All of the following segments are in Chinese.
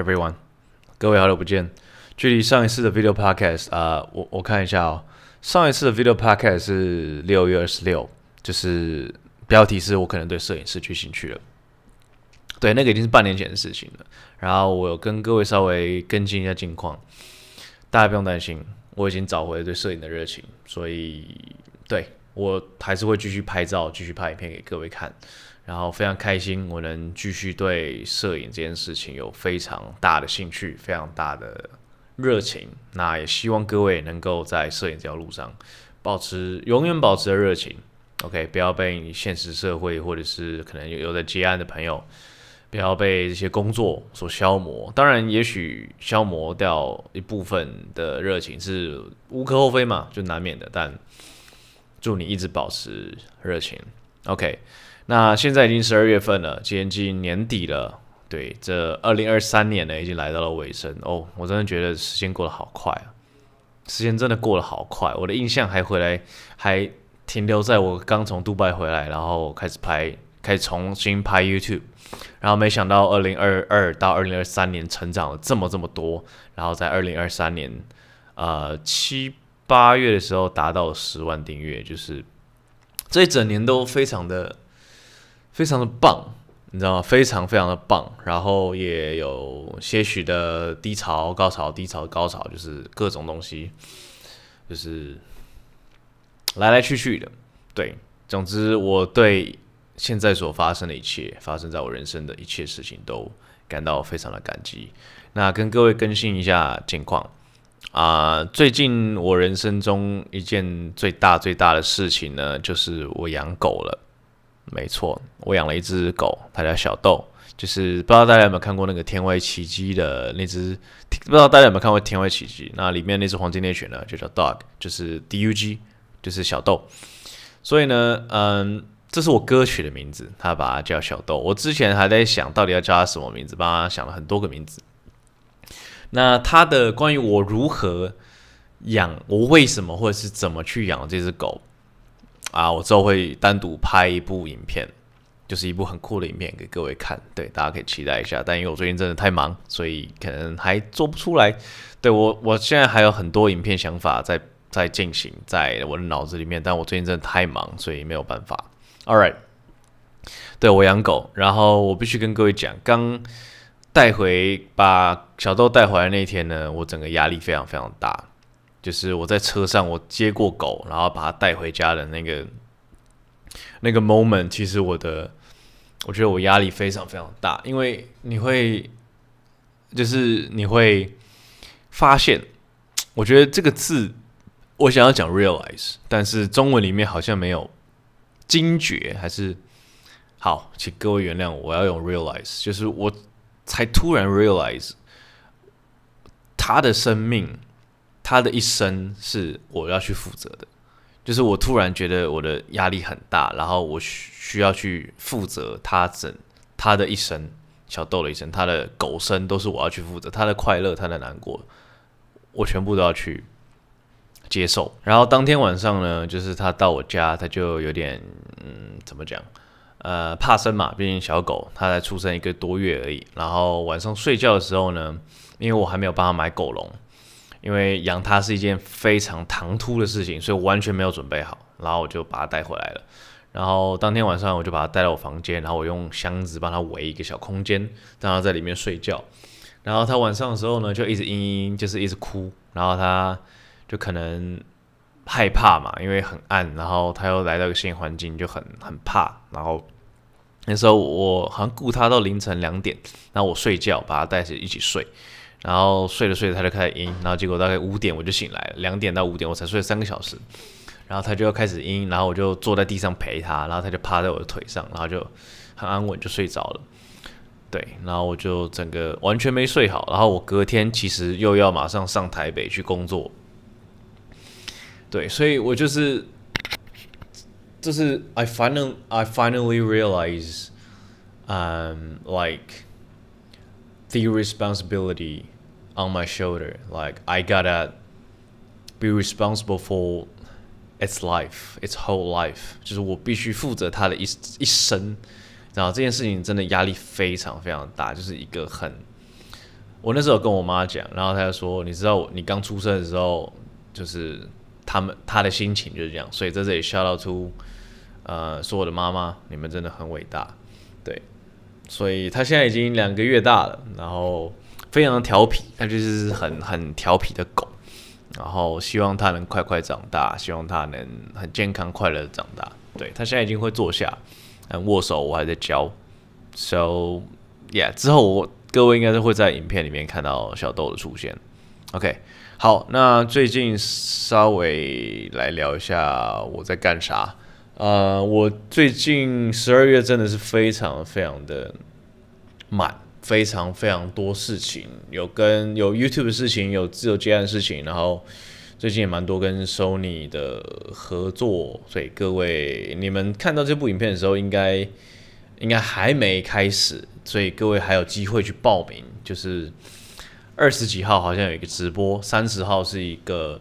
e v e r y o n e 各位好久不见。距离上一次的 video podcast 啊，我我看一下哦，上一次的 video podcast 是六月二十六，就是标题是我可能对摄影失去兴趣了。对，那个已经是半年前的事情了。然后我跟各位稍微跟进一下近况，大家不用担心，我已经找回了对摄影的热情，所以对我还是会继续拍照，继续拍影片给各位看。然后非常开心，我能继续对摄影这件事情有非常大的兴趣，非常大的热情。那也希望各位能够在摄影这条路上保持永远保持热情。OK，不要被现实社会或者是可能有在接案的朋友，不要被这些工作所消磨。当然，也许消磨掉一部分的热情是无可厚非嘛，就难免的。但祝你一直保持热情。OK。那现在已经十二月份了，接近年底了，对，这二零二三年呢，已经来到了尾声哦。我真的觉得时间过得好快啊，时间真的过得好快。我的印象还回来，还停留在我刚从杜拜回来，然后开始拍，开始重新拍 YouTube，然后没想到二零二二到二零二三年成长了这么这么多，然后在二零二三年呃七八月的时候达到十万订阅，就是这一整年都非常的。非常的棒，你知道吗？非常非常的棒，然后也有些许的低潮、高潮、低潮、高潮，就是各种东西，就是来来去去的。对，总之我对现在所发生的一切，发生在我人生的一切事情都感到非常的感激。那跟各位更新一下近况啊，最近我人生中一件最大最大的事情呢，就是我养狗了。没错，我养了一只狗，它叫小豆。就是不知道大家有没有看过那个《天外奇迹的那只，不知道大家有没有看过《天外奇迹，那里面那只黄金猎犬呢，就叫 Dog，就是 Dug，就是小豆。所以呢，嗯，这是我歌曲的名字，他把它叫小豆。我之前还在想到底要叫它什么名字，帮他想了很多个名字。那他的关于我如何养，我为什么或者是怎么去养这只狗？啊，我之后会单独拍一部影片，就是一部很酷的影片给各位看，对，大家可以期待一下。但因为我最近真的太忙，所以可能还做不出来。对我，我现在还有很多影片想法在在进行，在我的脑子里面。但我最近真的太忙，所以没有办法。All right，对我养狗，然后我必须跟各位讲，刚带回把小豆带回来那一天呢，我整个压力非常非常大。就是我在车上，我接过狗，然后把它带回家的那个那个 moment，其实我的我觉得我压力非常非常大，因为你会就是你会发现，我觉得这个字我想要讲 realize，但是中文里面好像没有惊觉，还是好，请各位原谅，我要用 realize，就是我才突然 realize 他的生命。他的一生是我要去负责的，就是我突然觉得我的压力很大，然后我需需要去负责他整他的一生，小豆的一生，他的狗生都是我要去负责，他的快乐，他的难过，我全部都要去接受。然后当天晚上呢，就是他到我家，他就有点嗯，怎么讲？呃，怕生嘛，毕竟小狗，它才出生一个多月而已。然后晚上睡觉的时候呢，因为我还没有帮他买狗笼。因为养它是一件非常唐突的事情，所以完全没有准备好，然后我就把它带回来了。然后当天晚上我就把它带到我房间，然后我用箱子帮它围一个小空间，让它在里面睡觉。然后它晚上的时候呢，就一直嘤嘤，就是一直哭。然后它就可能害怕嘛，因为很暗，然后它又来到一个新环境，就很很怕。然后那时候我好像顾它到凌晨两点，然后我睡觉，把它带着一起睡。然后睡着睡着他就开始阴，然后结果大概五点我就醒来了，两点到五点我才睡了三个小时，然后他就要开始阴，然后我就坐在地上陪他，然后他就趴在我的腿上，然后就很安稳就睡着了，对，然后我就整个完全没睡好，然后我隔天其实又要马上上台北去工作，对，所以我就是就是 I finally I finally realize，嗯，like the responsibility。On my shoulder, like I gotta be responsible for its life, its whole life. 就是我必须负责它的一一生。然后这件事情真的压力非常非常大，就是一个很……我那时候跟我妈讲，然后她就说：“你知道，你刚出生的时候，就是他们他的心情就是这样。”所以在这里 shout out o u 呃，说我的妈妈，你们真的很伟大。对，所以他现在已经两个月大了，然后。非常调皮，它就是很很调皮的狗。然后希望它能快快长大，希望它能很健康快乐的长大。对，它现在已经会坐下，握手我还在教。So yeah，之后我各位应该是会在影片里面看到小豆的出现。OK，好，那最近稍微来聊一下我在干啥。呃，我最近十二月真的是非常非常的满。非常非常多事情，有跟有 YouTube 的事情，有自由接案的事情，然后最近也蛮多跟 Sony 的合作，所以各位你们看到这部影片的时候，应该应该还没开始，所以各位还有机会去报名，就是二十几号好像有一个直播，三十号是一个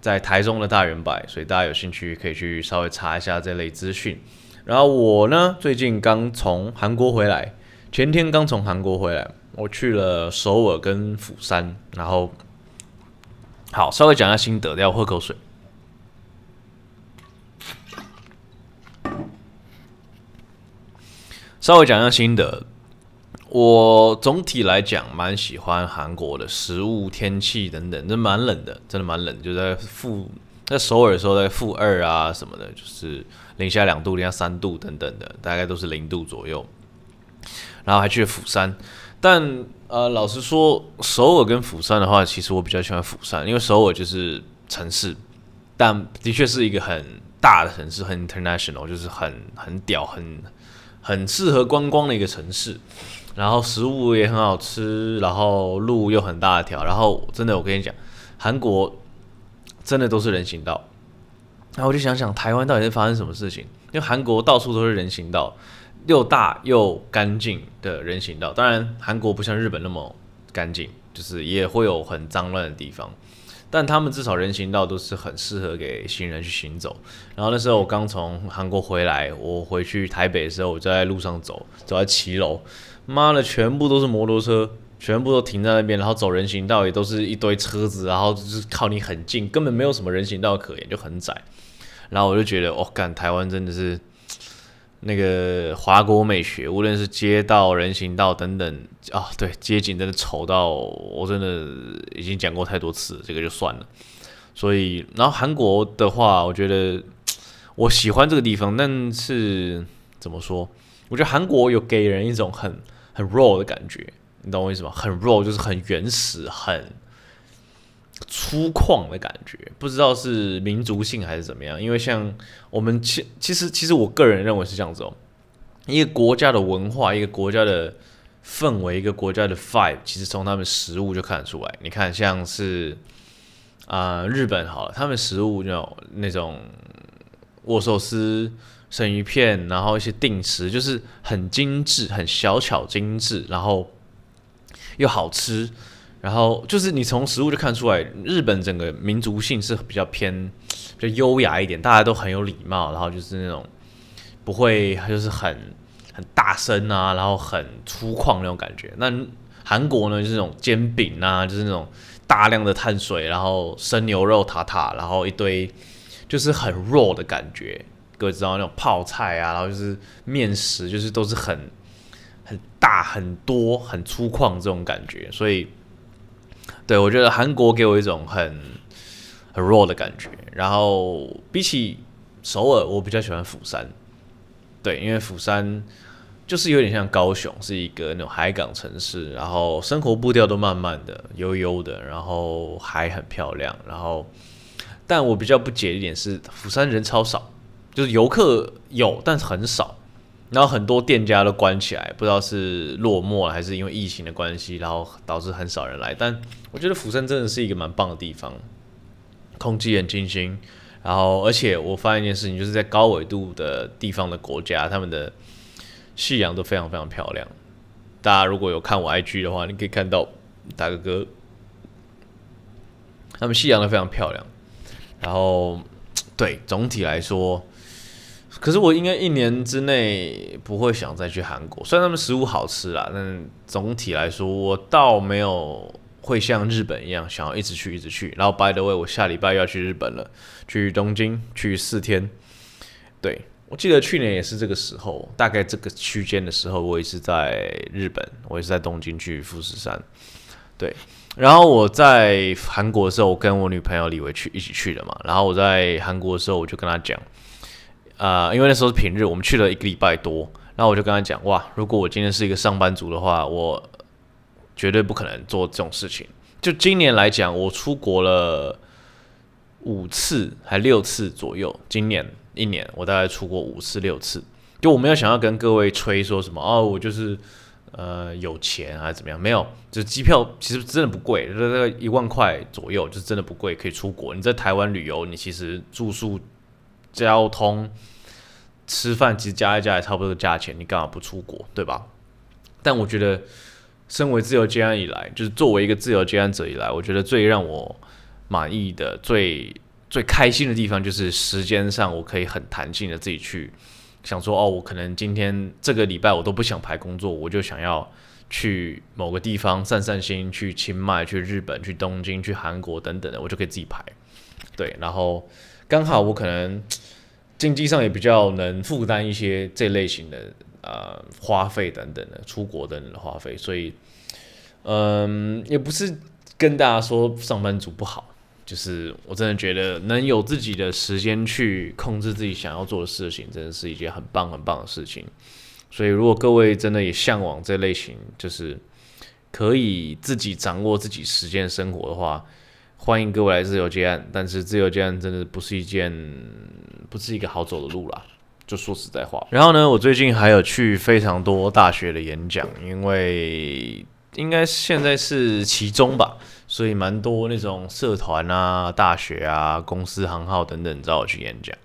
在台中的大圆摆，所以大家有兴趣可以去稍微查一下这类资讯。然后我呢，最近刚从韩国回来。前天刚从韩国回来，我去了首尔跟釜山，然后好稍微讲下心得，要喝口水。稍微讲一下心得，我总体来讲蛮喜欢韩国的食物、天气等等，真蛮冷的，真的蛮冷，就在负在首尔的时候在负二啊什么的，就是零下两度、零下三度等等的，大概都是零度左右。然后还去了釜山，但呃，老实说，首尔跟釜山的话，其实我比较喜欢釜山，因为首尔就是城市，但的确是一个很大的城市，很 international，就是很很屌，很很适合观光的一个城市。然后食物也很好吃，然后路又很大条，然后真的我跟你讲，韩国真的都是人行道。那我就想想台湾到底是发生什么事情，因为韩国到处都是人行道。又大又干净的人行道，当然韩国不像日本那么干净，就是也会有很脏乱的地方，但他们至少人行道都是很适合给行人去行走。然后那时候我刚从韩国回来，我回去台北的时候，我就在路上走，走在骑楼，妈的，全部都是摩托车，全部都停在那边，然后走人行道也都是一堆车子，然后就是靠你很近，根本没有什么人行道可言，就很窄。然后我就觉得，哦，干，台湾真的是。那个华国美学，无论是街道、人行道等等啊，对街景真的丑到，我真的已经讲过太多次，这个就算了。所以，然后韩国的话，我觉得我喜欢这个地方，但是怎么说？我觉得韩国有给人一种很很 raw 的感觉，你懂我意思吗？很 raw 就是很原始，很。粗犷的感觉，不知道是民族性还是怎么样。因为像我们其其实其实我个人认为是这样子哦，一个国家的文化，一个国家的氛围，一个国家的 vibe，其实从他们食物就看得出来。你看，像是啊日本好了，他们食物就那种握寿司、生鱼片，然后一些定食，就是很精致、很小巧、精致，然后又好吃。然后就是你从食物就看出来，日本整个民族性是比较偏比较优雅一点，大家都很有礼貌，然后就是那种不会就是很很大声啊，然后很粗犷那种感觉。那韩国呢就是那种煎饼啊，就是那种大量的碳水，然后生牛肉塔塔，然后一堆就是很弱的感觉，各位知道那种泡菜啊，然后就是面食，就是都是很很大很多很粗犷这种感觉，所以。对，我觉得韩国给我一种很很弱的感觉。然后比起首尔，我比较喜欢釜山。对，因为釜山就是有点像高雄，是一个那种海港城市。然后生活步调都慢慢的、悠悠的，然后还很漂亮。然后，但我比较不解一点是，釜山人超少，就是游客有，但是很少。然后很多店家都关起来，不知道是落寞了还是因为疫情的关系，然后导致很少人来。但我觉得釜山真的是一个蛮棒的地方，空气很清新。然后，而且我发现一件事情，就是在高纬度的地方的国家，他们的夕阳都非常非常漂亮。大家如果有看我 IG 的话，你可以看到大哥哥，他们夕阳都非常漂亮。然后，对总体来说。可是我应该一年之内不会想再去韩国，虽然他们食物好吃啦，但总体来说我倒没有会像日本一样想要一直去一直去。然后，by the way，我下礼拜要去日本了，去东京去四天。对我记得去年也是这个时候，大概这个区间的时候，我也是在日本，我也是在东京去富士山。对，然后我在韩国的时候，我跟我女朋友李维去一起去的嘛。然后我在韩国的时候，我就跟他讲。呃，因为那时候是平日，我们去了一个礼拜多，那我就跟他讲，哇，如果我今天是一个上班族的话，我绝对不可能做这种事情。就今年来讲，我出国了五次还六次左右，今年一年我大概出国五次六次。就我没有想要跟各位吹说什么，哦，我就是呃有钱还是怎么样，没有，就机票其实真的不贵，大概一万块左右就是真的不贵，可以出国。你在台湾旅游，你其实住宿。交通、吃饭其实加一加也差不多价钱，你干嘛不出国，对吧？但我觉得，身为自由接案以来，就是作为一个自由接案者以来，我觉得最让我满意的、最最开心的地方，就是时间上我可以很弹性的自己去想说，哦，我可能今天这个礼拜我都不想排工作，我就想要去某个地方散散心，去清迈、去日本、去东京、去韩国等等的，我就可以自己排。对，然后。刚好我可能经济上也比较能负担一些这类型的呃花费等等的出国等等的花费，所以嗯，也不是跟大家说上班族不好，就是我真的觉得能有自己的时间去控制自己想要做的事情，真的是一件很棒很棒的事情。所以如果各位真的也向往这类型，就是可以自己掌握自己时间生活的话。欢迎各位来自由接案，但是自由接案真的不是一件不是一个好走的路啦。就说实在话。然后呢，我最近还有去非常多大学的演讲，因为应该现在是其中吧，所以蛮多那种社团啊、大学啊、公司行号等等找我去演讲。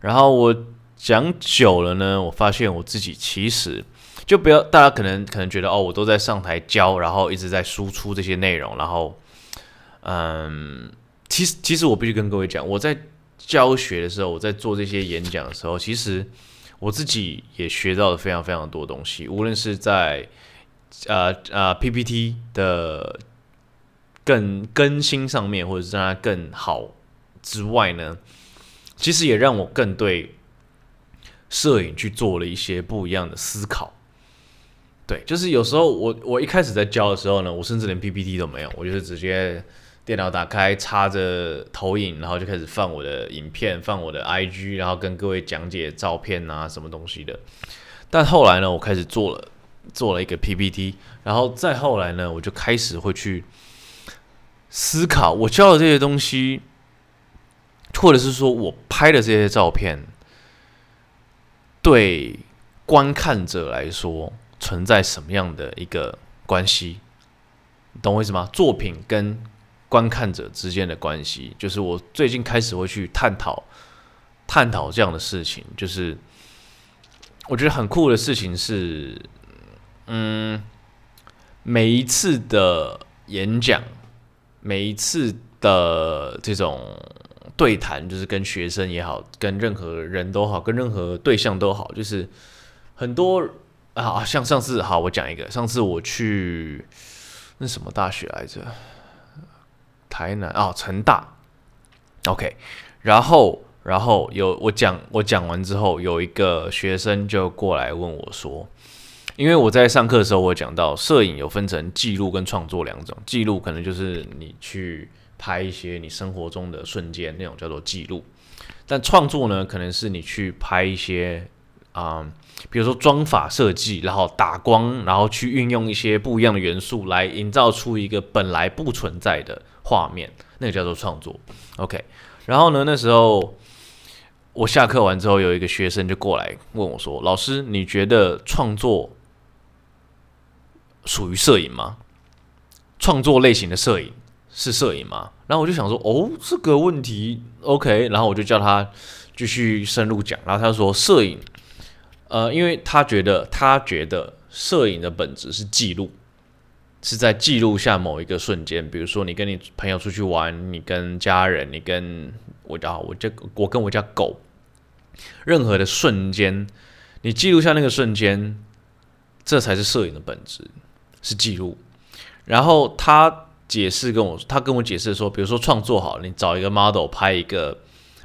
然后我讲久了呢，我发现我自己其实就不要大家可能可能觉得哦，我都在上台教，然后一直在输出这些内容，然后。嗯，其实其实我必须跟各位讲，我在教学的时候，我在做这些演讲的时候，其实我自己也学到了非常非常多东西。无论是在呃呃 PPT 的更更新上面，或者是让它更好之外呢，其实也让我更对摄影去做了一些不一样的思考。对，就是有时候我我一开始在教的时候呢，我甚至连 PPT 都没有，我就是直接。电脑打开，插着投影，然后就开始放我的影片，放我的 IG，然后跟各位讲解照片啊，什么东西的。但后来呢，我开始做了，做了一个 PPT，然后再后来呢，我就开始会去思考我教的这些东西，或者是说我拍的这些照片，对观看者来说存在什么样的一个关系？懂我意思吗？作品跟观看者之间的关系，就是我最近开始会去探讨探讨这样的事情。就是我觉得很酷的事情是，嗯，每一次的演讲，每一次的这种对谈，就是跟学生也好，跟任何人都好，跟任何对象都好，就是很多啊，像上次好，我讲一个，上次我去那什么大学来着？台南啊，成大，OK，然后，然后有我讲，我讲完之后，有一个学生就过来问我说，因为我在上课的时候，我讲到摄影有分成记录跟创作两种，记录可能就是你去拍一些你生活中的瞬间，那种叫做记录，但创作呢，可能是你去拍一些啊，比如说装法设计，然后打光，然后去运用一些不一样的元素来营造出一个本来不存在的。画面，那个叫做创作，OK。然后呢，那时候我下课完之后，有一个学生就过来问我说：“老师，你觉得创作属于摄影吗？创作类型的摄影是摄影吗？”然后我就想说：“哦，这个问题 OK。”然后我就叫他继续深入讲。然后他说：“摄影，呃，因为他觉得他觉得摄影的本质是记录。”是在记录下某一个瞬间，比如说你跟你朋友出去玩，你跟家人，你跟我家我这我跟我家狗，任何的瞬间，你记录下那个瞬间，这才是摄影的本质，是记录。然后他解释跟我，他跟我解释说，比如说创作好了，你找一个 model 拍一个，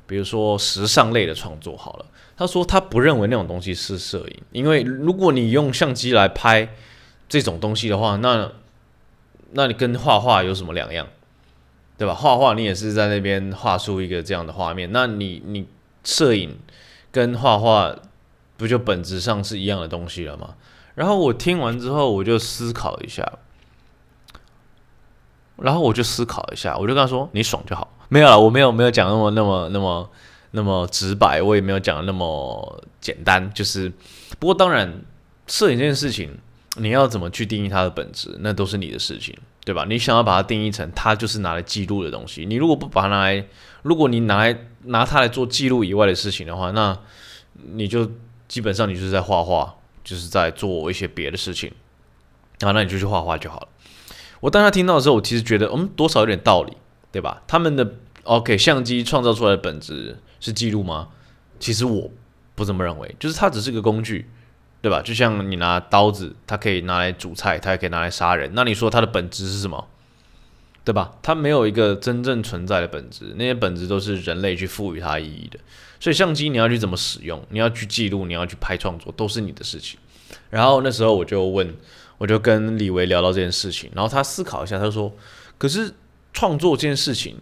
比如说时尚类的创作好了，他说他不认为那种东西是摄影，因为如果你用相机来拍这种东西的话，那那你跟画画有什么两样，对吧？画画你也是在那边画出一个这样的画面，那你你摄影跟画画不就本质上是一样的东西了吗？然后我听完之后，我就思考一下，然后我就思考一下，我就跟他说：“你爽就好，没有，我没有没有讲那么那么那么那么直白，我也没有讲的那么简单，就是，不过当然，摄影这件事情。”你要怎么去定义它的本质，那都是你的事情，对吧？你想要把它定义成它就是拿来记录的东西，你如果不把它拿来，如果你拿来拿它来做记录以外的事情的话，那你就基本上你就是在画画，就是在做一些别的事情。啊，那你就去画画就好了。我当他听到的时候，我其实觉得嗯，多少有点道理，对吧？他们的 OK 相机创造出来的本质是记录吗？其实我不这么认为，就是它只是个工具。对吧？就像你拿刀子，它可以拿来煮菜，它也可以拿来杀人。那你说它的本质是什么？对吧？它没有一个真正存在的本质，那些本质都是人类去赋予它意义的。所以相机你要去怎么使用，你要去记录，你要去拍创作，都是你的事情。然后那时候我就问，我就跟李维聊到这件事情，然后他思考一下，他说：“可是创作这件事情，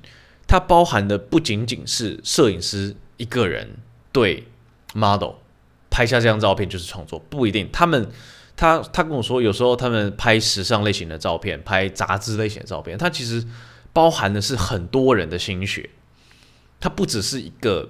它包含的不仅仅是摄影师一个人对 model。”拍下这张照片就是创作，不一定。他们，他他跟我说，有时候他们拍时尚类型的照片，拍杂志类型的照片，它其实包含的是很多人的心血，它不只是一个。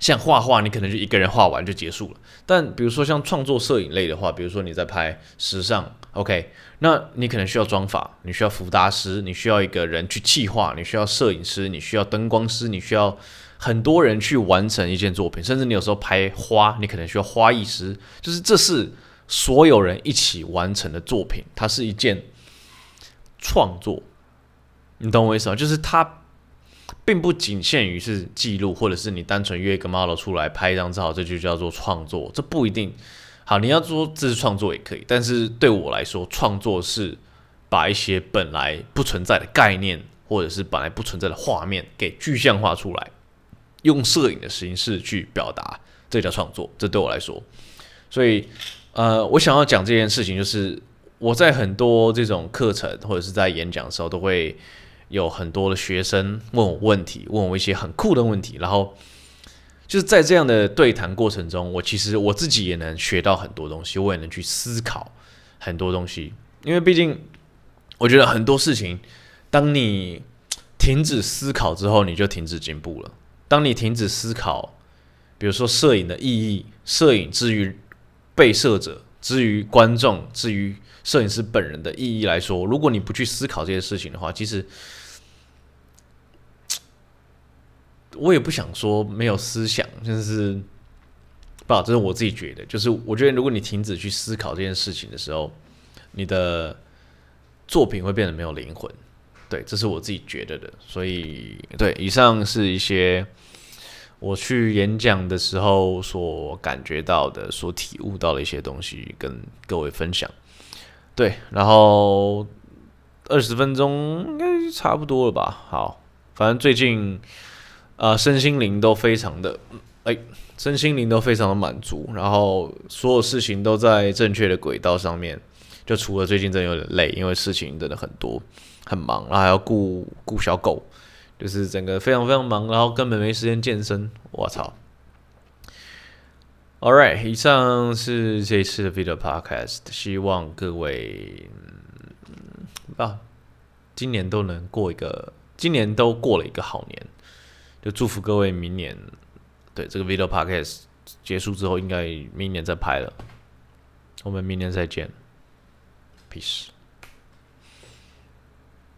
像画画，你可能就一个人画完就结束了。但比如说像创作摄影类的话，比如说你在拍时尚，OK，那你可能需要妆发，你需要服搭师，你需要一个人去计划，你需要摄影师，你需要灯光师，你需要很多人去完成一件作品。甚至你有时候拍花，你可能需要花艺师，就是这是所有人一起完成的作品，它是一件创作。你懂我意思吗？就是它。并不仅限于是记录，或者是你单纯约一个 model 出来拍一张照，这就叫做创作。这不一定好，你要说这是创作也可以。但是对我来说，创作是把一些本来不存在的概念，或者是本来不存在的画面给具象化出来，用摄影的形式去表达，这叫创作。这对我来说，所以呃，我想要讲这件事情，就是我在很多这种课程或者是在演讲的时候都会。有很多的学生问我问题，问我一些很酷的问题，然后就是在这样的对谈过程中，我其实我自己也能学到很多东西，我也能去思考很多东西。因为毕竟我觉得很多事情，当你停止思考之后，你就停止进步了。当你停止思考，比如说摄影的意义，摄影之于被摄者，之于观众，之于。摄影师本人的意义来说，如果你不去思考这些事情的话，其实我也不想说没有思想，就是不好，这是我自己觉得。就是我觉得，如果你停止去思考这件事情的时候，你的作品会变得没有灵魂。对，这是我自己觉得的。所以，对，以上是一些我去演讲的时候所感觉到的、所体悟到的一些东西，跟各位分享。对，然后二十分钟应该差不多了吧？好，反正最近，呃，身心灵都非常的，哎，身心灵都非常的满足，然后所有事情都在正确的轨道上面，就除了最近真的有点累，因为事情真的很多，很忙，然后还要顾顾小狗，就是整个非常非常忙，然后根本没时间健身，我操！All right，以上是这次的 Video Podcast，希望各位啊，今年都能过一个，今年都过了一个好年，就祝福各位明年。对，这个 Video Podcast 结束之后，应该明年再拍了，我们明年再见，Peace。